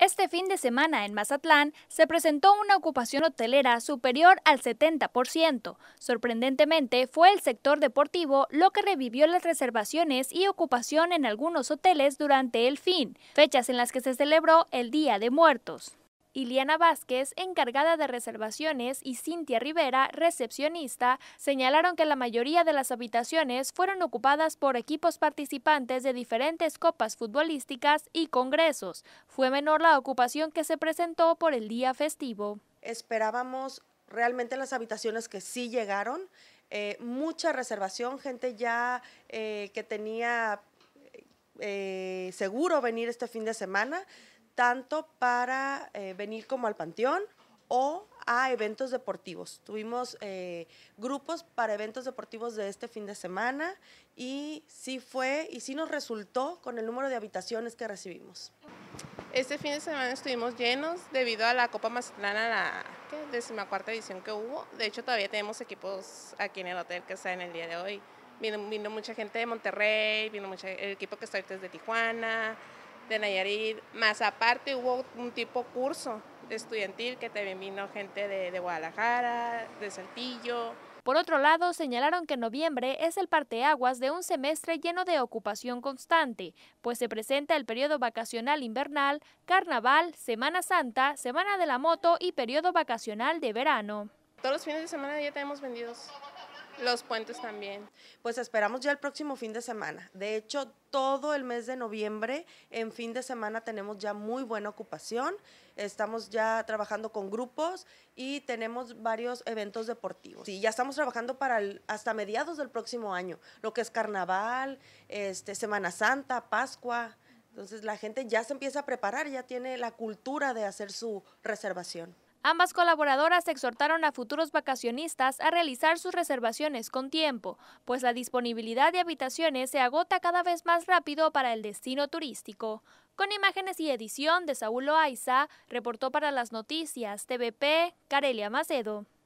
Este fin de semana en Mazatlán se presentó una ocupación hotelera superior al 70%. Sorprendentemente, fue el sector deportivo lo que revivió las reservaciones y ocupación en algunos hoteles durante el fin, fechas en las que se celebró el Día de Muertos. Iliana Vázquez, encargada de reservaciones, y Cintia Rivera, recepcionista, señalaron que la mayoría de las habitaciones fueron ocupadas por equipos participantes de diferentes copas futbolísticas y congresos. Fue menor la ocupación que se presentó por el día festivo. Esperábamos realmente las habitaciones que sí llegaron, eh, mucha reservación, gente ya eh, que tenía eh, seguro venir este fin de semana, tanto para eh, venir como al panteón o a eventos deportivos. Tuvimos eh, grupos para eventos deportivos de este fin de semana y sí fue y sí nos resultó con el número de habitaciones que recibimos. Este fin de semana estuvimos llenos debido a la Copa Mazatlana, la decimacuarta edición que hubo. De hecho, todavía tenemos equipos aquí en el hotel que está en el día de hoy. Vino, mucha gente de Monterrey, vino mucha, el equipo que está ahorita es de Tijuana, de Nayarit, más aparte hubo un tipo curso estudiantil que también vino gente de, de Guadalajara, de Saltillo, por otro lado, señalaron que noviembre es el parteaguas de un semestre lleno de ocupación constante, pues se presenta el periodo vacacional invernal, carnaval, Semana Santa, Semana de la Moto y periodo vacacional de verano. Todos los fines de semana ya tenemos vendidos los puentes también. Pues esperamos ya el próximo fin de semana. De hecho, todo el mes de noviembre, en fin de semana, tenemos ya muy buena ocupación. Estamos ya trabajando con grupos y tenemos varios eventos deportivos. Sí, ya estamos trabajando para hasta mediados del próximo año, lo que es carnaval, este, Semana Santa, Pascua. Entonces la gente ya se empieza a preparar, ya tiene la cultura de hacer su reservación. Ambas colaboradoras exhortaron a futuros vacacionistas a realizar sus reservaciones con tiempo, pues la disponibilidad de habitaciones se agota cada vez más rápido para el destino turístico. Con imágenes y edición de Saúl Loaiza, reportó para las noticias TVP Karelia Macedo.